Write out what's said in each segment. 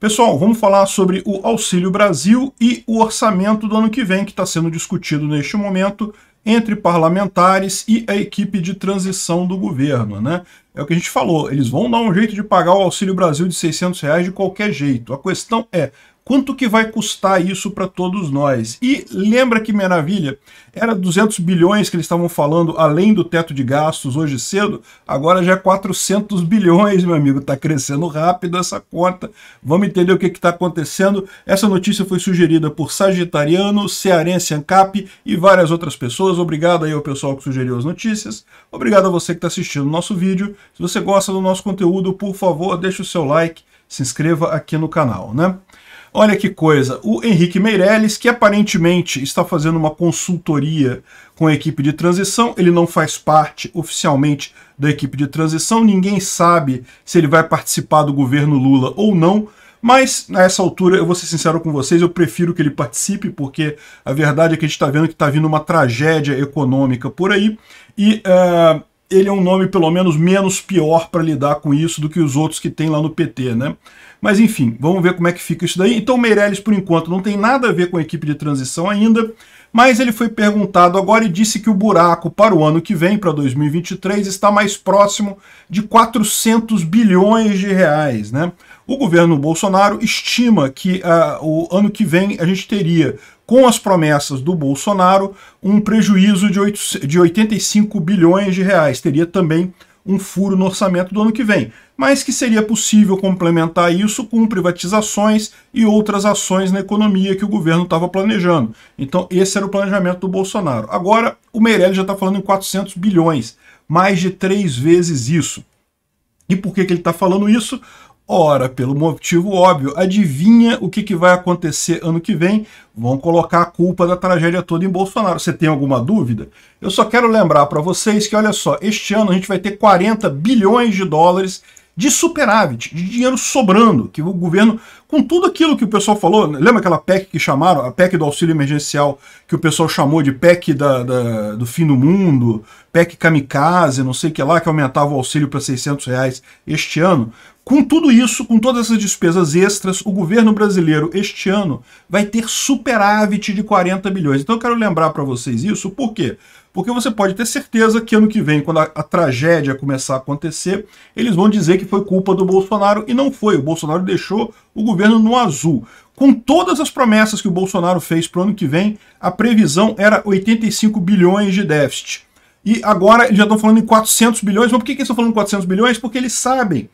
Pessoal, vamos falar sobre o Auxílio Brasil e o orçamento do ano que vem, que está sendo discutido neste momento entre parlamentares e a equipe de transição do governo. Né? É o que a gente falou, eles vão dar um jeito de pagar o Auxílio Brasil de 600 reais de qualquer jeito. A questão é Quanto que vai custar isso para todos nós? E lembra que maravilha, era 200 bilhões que eles estavam falando além do teto de gastos hoje cedo, agora já é 400 bilhões, meu amigo, está crescendo rápido essa conta. Vamos entender o que está acontecendo. Essa notícia foi sugerida por Sagitariano, Cearense Ancap e várias outras pessoas. Obrigado aí ao pessoal que sugeriu as notícias. Obrigado a você que está assistindo o nosso vídeo. Se você gosta do nosso conteúdo, por favor, deixe o seu like, se inscreva aqui no canal, né? Olha que coisa, o Henrique Meirelles, que aparentemente está fazendo uma consultoria com a equipe de transição, ele não faz parte oficialmente da equipe de transição, ninguém sabe se ele vai participar do governo Lula ou não, mas nessa altura, eu vou ser sincero com vocês, eu prefiro que ele participe, porque a verdade é que a gente está vendo que está vindo uma tragédia econômica por aí, e uh, ele é um nome pelo menos menos pior para lidar com isso do que os outros que tem lá no PT, né? Mas enfim, vamos ver como é que fica isso daí. Então Meirelles, por enquanto, não tem nada a ver com a equipe de transição ainda, mas ele foi perguntado agora e disse que o buraco para o ano que vem, para 2023, está mais próximo de 400 bilhões de reais, né? O governo Bolsonaro estima que uh, o ano que vem a gente teria com as promessas do Bolsonaro, um prejuízo de, 8, de 85 bilhões de reais. Teria também um furo no orçamento do ano que vem, mas que seria possível complementar isso com privatizações e outras ações na economia que o governo estava planejando. Então esse era o planejamento do Bolsonaro. Agora o Meirelles já está falando em 400 bilhões, mais de três vezes isso. E por que, que ele está falando isso? Ora, pelo motivo óbvio, adivinha o que, que vai acontecer ano que vem? Vão colocar a culpa da tragédia toda em Bolsonaro. Você tem alguma dúvida? Eu só quero lembrar para vocês que, olha só, este ano a gente vai ter 40 bilhões de dólares de superávit, de dinheiro sobrando, que o governo, com tudo aquilo que o pessoal falou, né, lembra aquela PEC que chamaram, a PEC do auxílio emergencial, que o pessoal chamou de PEC da, da do fim do mundo, PEC kamikaze, não sei o que lá, que aumentava o auxílio para 600 reais este ano. Com tudo isso, com todas essas despesas extras, o governo brasileiro este ano vai ter superávit de 40 bilhões. Então eu quero lembrar para vocês isso, por quê? Porque você pode ter certeza que ano que vem, quando a, a, tragédia começar a acontecer, eles vão dizer que foi culpa do Bolsonaro e não foi. O Bolsonaro deixou o governo no azul. Com todas as promessas que o Bolsonaro fez para o ano que vem, a previsão era 85 bilhões de déficit. E agora eles já estão falando em 400 bilhões. Mas por que, que eles estão falando em 400 bilhões? Porque eles sabem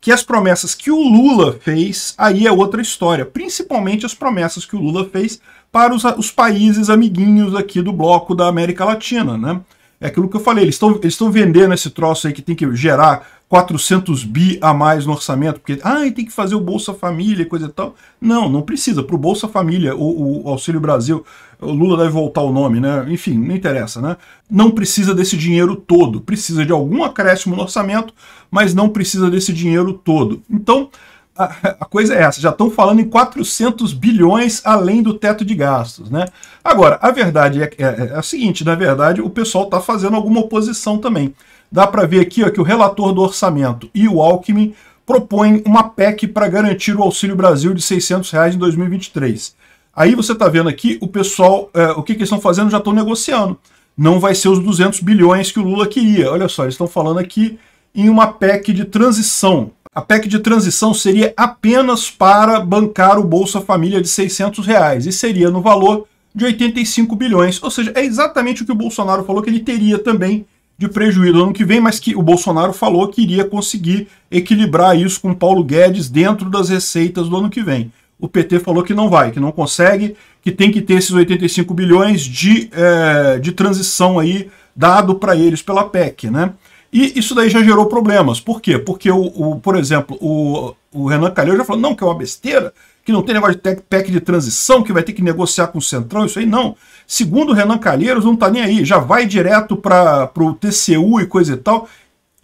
que as promessas que o Lula fez, aí é outra história, principalmente as promessas que o Lula fez para os, os países amiguinhos aqui do bloco da América Latina, né? É aquilo que eu falei, eles estão vendendo esse troço aí que tem que gerar 400 bi a mais no orçamento, porque ah, tem que fazer o Bolsa Família e coisa e tal. Não, não precisa. Para o Bolsa Família, o, o Auxílio Brasil, o Lula deve voltar o nome, né? Enfim, não interessa, né? Não precisa desse dinheiro todo. Precisa de algum acréscimo no orçamento, mas não precisa desse dinheiro todo. Então, a, a coisa é essa. Já estão falando em 400 bilhões além do teto de gastos, né? Agora, a verdade é, é, é a seguinte, na verdade, o pessoal está fazendo alguma oposição também dá para ver aqui ó, que o relator do orçamento e o Alckmin propõem uma PEC para garantir o Auxílio Brasil de 600 reais em 2023. Aí você está vendo aqui o pessoal, é, o que, que eles estão fazendo, já estão negociando. Não vai ser os 200 bilhões que o Lula queria. Olha só, eles estão falando aqui em uma PEC de transição. A PEC de transição seria apenas para bancar o Bolsa Família de 600 reais e seria no valor de 85 bilhões. Ou seja, é exatamente o que o Bolsonaro falou que ele teria também de prejuízo no ano que vem, mas que o Bolsonaro falou que iria conseguir equilibrar isso com Paulo Guedes dentro das receitas do ano que vem. O PT falou que não vai, que não consegue, que tem que ter esses 85 bilhões de, é, de transição aí dado para eles pela PEC, né? E isso daí já gerou problemas. Por quê? Porque, o, o por exemplo, o, o Renan Calheiros já falou, não, que é uma besteira, que não tem negócio de PEC de transição, que vai ter que negociar com o Centrão, isso aí não. Segundo Renan Calheiros, não está nem aí, já vai direto para o TCU e coisa e tal.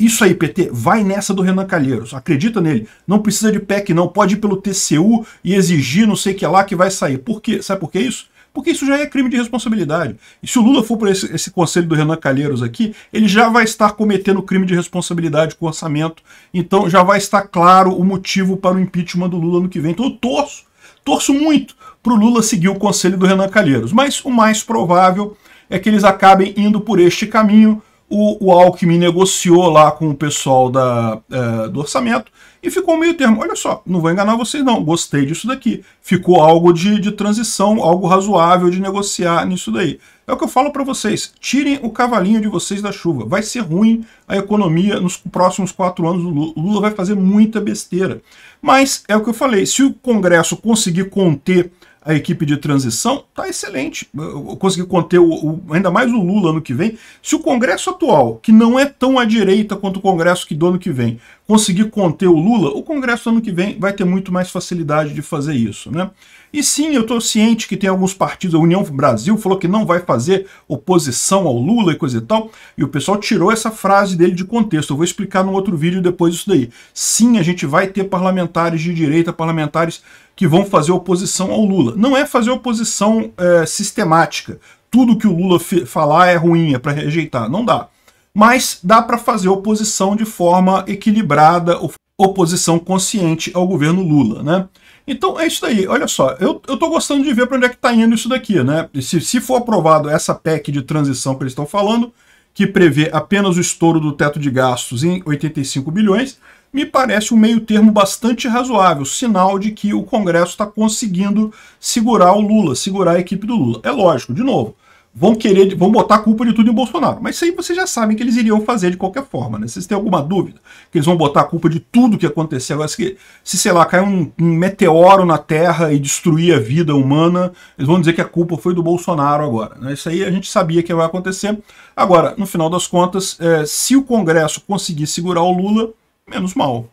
Isso aí, PT, vai nessa do Renan Calheiros, acredita nele. Não precisa de PEC não, pode ir pelo TCU e exigir não sei o que lá que vai sair. Por quê? Sabe por que isso? Porque isso já é crime de responsabilidade. E se o Lula for para esse, esse conselho do Renan Calheiros aqui, ele já vai estar cometendo crime de responsabilidade com orçamento. Então já vai estar claro o motivo para o impeachment do Lula no que vem. Então eu torço Torço muito para o Lula seguir o conselho do Renan Calheiros, mas o mais provável é que eles acabem indo por este caminho. O, o Alckmin negociou lá com o pessoal da, eh, do orçamento e ficou meio termo. Olha só, não vou enganar vocês não, gostei disso daqui. Ficou algo de, de transição, algo razoável de negociar nisso daí. É o que eu falo para vocês, tirem o cavalinho de vocês da chuva. Vai ser ruim a economia nos próximos quatro anos. O Lula vai fazer muita besteira. Mas é o que eu falei, se o Congresso conseguir conter a equipe de transição, tá excelente. Eu consegui conter o, o, ainda mais o Lula ano que vem. Se o Congresso atual, que não é tão à direita quanto o Congresso que do ano que vem, conseguir conter o Lula, o Congresso ano que vem vai ter muito mais facilidade de fazer isso. Né? E sim, eu estou ciente que tem alguns partidos, a União Brasil falou que não vai fazer oposição ao Lula e coisa e tal, e o pessoal tirou essa frase dele de contexto. Eu vou explicar num outro vídeo depois isso daí. Sim, a gente vai ter parlamentares de direita, parlamentares que vão fazer oposição ao Lula. Não é fazer oposição é, sistemática. Tudo que o Lula falar é ruim, é para rejeitar. Não dá mas dá para fazer oposição de forma equilibrada, oposição consciente ao governo Lula, né? Então é isso daí, olha só, eu, eu tô gostando de ver para onde é que tá indo isso daqui, né? se, se for aprovado essa PEC de transição que eles estão falando, que prevê apenas o estouro do teto de gastos em 85 bilhões, me parece um meio termo bastante razoável, sinal de que o Congresso está conseguindo segurar o Lula, segurar a equipe do Lula. É lógico, de novo, vão querer, vão botar a culpa de tudo em Bolsonaro. Mas isso aí vocês já sabem que eles iriam fazer de qualquer forma, né? Vocês têm alguma dúvida que eles vão botar a culpa de tudo que aconteceu? Agora, se, se sei lá, cair um, um, meteoro na Terra e destruir a vida humana, eles vão dizer que a culpa foi do Bolsonaro agora. Né? Isso aí a gente sabia que ia acontecer. Agora, no final das contas, é, se o Congresso conseguir segurar o Lula, menos mal.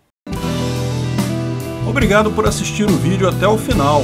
Obrigado por assistir o vídeo até o final.